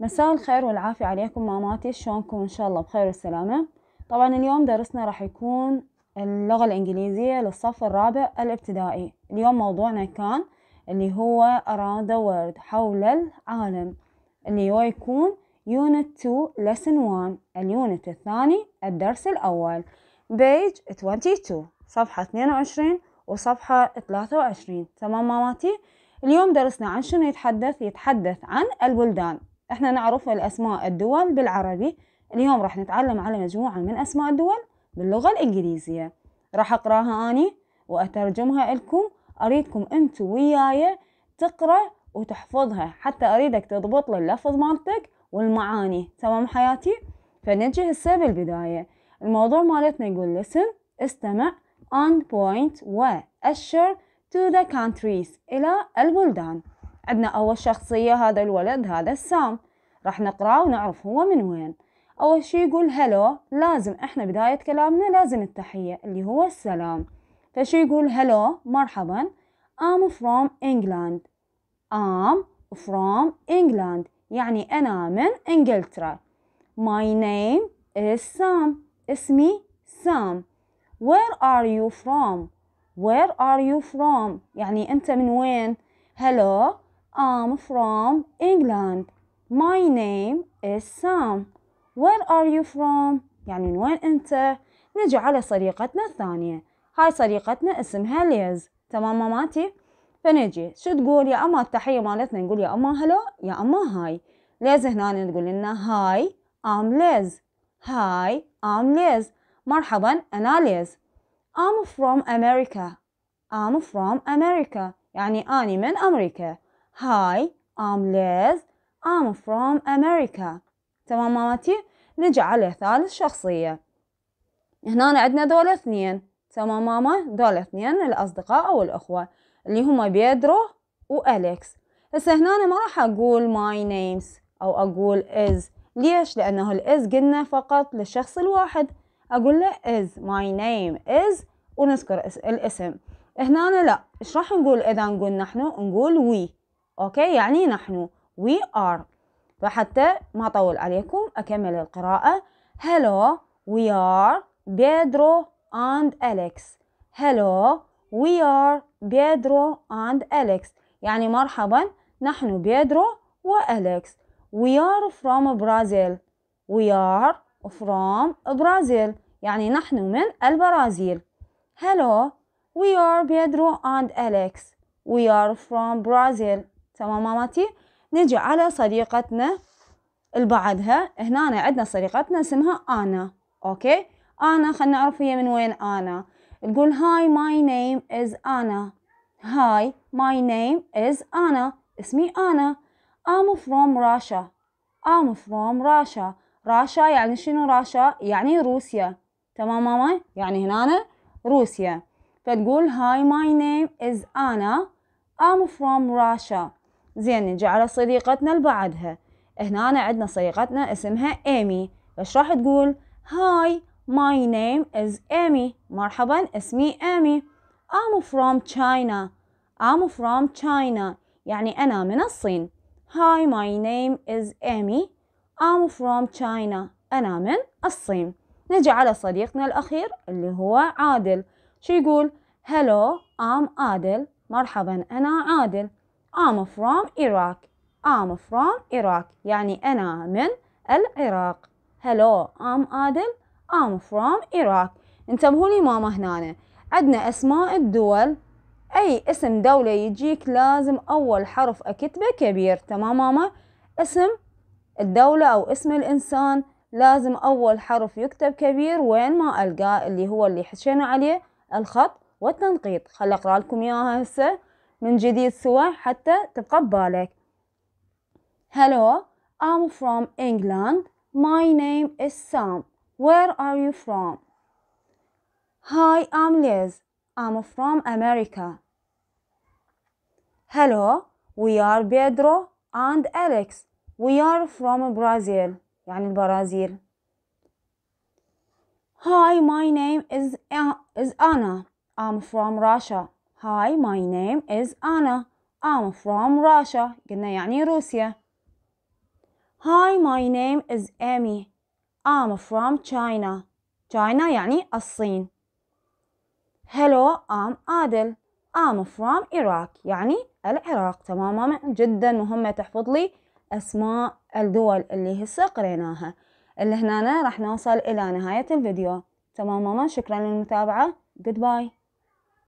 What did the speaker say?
مساء الخير والعافية عليكم ماماتي شلونكم إن شاء الله بخير والسلامة طبعا اليوم درسنا راح يكون اللغة الإنجليزية للصف الرابع الابتدائي اليوم موضوعنا كان اللي هو around the world حول العالم اللي هو يكون unit 2 lesson 1 اليونت الثاني الدرس الأول twenty 22 صفحة 22 وصفحة 23 تمام ماماتي اليوم درسنا عن شنو يتحدث يتحدث عن البلدان احنا نعرف الأسماء الدول بالعربي اليوم راح نتعلم على مجموعة من أسماء الدول باللغة الإنجليزية راح أقراها أني وأترجمها لكم أريدكم انتو وياي تقرأ وتحفظها حتى أريدك تضبط لي اللفظ مالتك والمعاني تمام حياتي فنجي هسه بالبداية الموضوع مالتنا يقول listen استمع on point وأشر to the countries إلى البلدان عندنا أول شخصية هذا الولد هذا السام راح نقراه ونعرف هو من وين أول شي يقول هلو لازم إحنا بداية كلامنا لازم التحية اللي هو السلام فشو يقول هلو مرحبا I'm from England I'm from England يعني أنا من إنجلترا My name is Sam اسمي سام Where are you from? Where are you from? يعني أنت من وين؟ Hello I'm from England My name is Sam. Where are you from? يعني من وين أنت؟ نجي على صديقتنا الثانية هاي صديقتنا اسمها ليز تمام ماماتي؟ فنجي شو تقول يا أما التحية مالتنا نقول يا أما هلو يا أما هاي ليز هنا نقول لنا هاي أم ليز هاي أم ليز مرحبا أنا ليز I'm from America I'm from America يعني أني من أمريكا هاي I'm Liz I'm from America تمام مامتي نجي على ثالث شخصية هنا عندنا دول اثنين تمام ماما دول اثنين الأصدقاء أو الأخوة اللي هما بيدرو وأليكس بس هنا ما راح أقول my names أو أقول is ليش؟ لأنه الإز قلنا فقط للشخص الواحد أقول له is my name is ونذكر الاسم هنا لا ايش راح نقول إذا نقول نحن نقول we أوكي يعني نحن we are فحتى ما أطول عليكم أكمل القراءة hello we are Pedro and Alex hello we are Pedro and Alex يعني مرحبا نحن بيدرو وأليكس we are from Brazil we are from Brazil يعني نحن من البرازيل hello we are Pedro and Alex we are from Brazil تمام مامتي نجي على صديقتنا البعدها هنا عندنا صديقتنا اسمها أنا أوكي أنا خلنا نعرف هي من وين أنا نقول هاي ماي نيم از أنا هاي ماي نيم از أنا اسمي أنا I'm from Russia I'm from Russia راشا يعني شنو راشا يعني روسيا تمام ماما يعني هنا روسيا فتقول هاي ماي نيم از أنا I'm from Russia زين نجي على صديقتنا اللي بعدها هنا عندنا صديقتنا اسمها ايمي بس راح تقول هاي ماي نيم از ايمي مرحبا اسمي ايمي ام فروم تشاينا ام فروم تشاينا يعني أنا من الصين هاي ماي نيم از ايمي ام فروم تشاينا أنا من الصين نجي على صديقنا الأخير اللي هو عادل شو يقول هلو ام عادل مرحبا أنا عادل I'm from Iraq I'm from Iraq يعني أنا من العراق Hello I'm Adel I'm from Iraq انتبهوا لي ماما هنا عندنا أسماء الدول أي اسم دولة يجيك لازم أول حرف أكتبه كبير تمام ماما اسم الدولة أو اسم الإنسان لازم أول حرف يكتب كبير وين ما ألقاه اللي هو اللي حشينا عليه الخط والتنقيط خل أقرأ لكم إياها هسه من جديد سوا حتى تبقى ببالك Hello, I'm from England. My name is Sam. Where are you from? Hi, I'm Liz. I'm from America. Hello, we are Pedro and Alex. We are from Brazil. يعني البرازيل. Hi, my name is, is Anna. I'm from Russia. Hi, my name is Anna. I'm from Russia. قلنا يعني روسيا. Hi, my name is Amy. I'm from China. China يعني الصين. Hello, I'm Adil. I'm from Iraq. يعني العراق. تماما جدا مهمة تحفظ لي أسماء الدول اللي هسه قريناها. اللي هنا راح نوصل إلى نهاية الفيديو. تماما شكرا للمتابعة. Goodbye.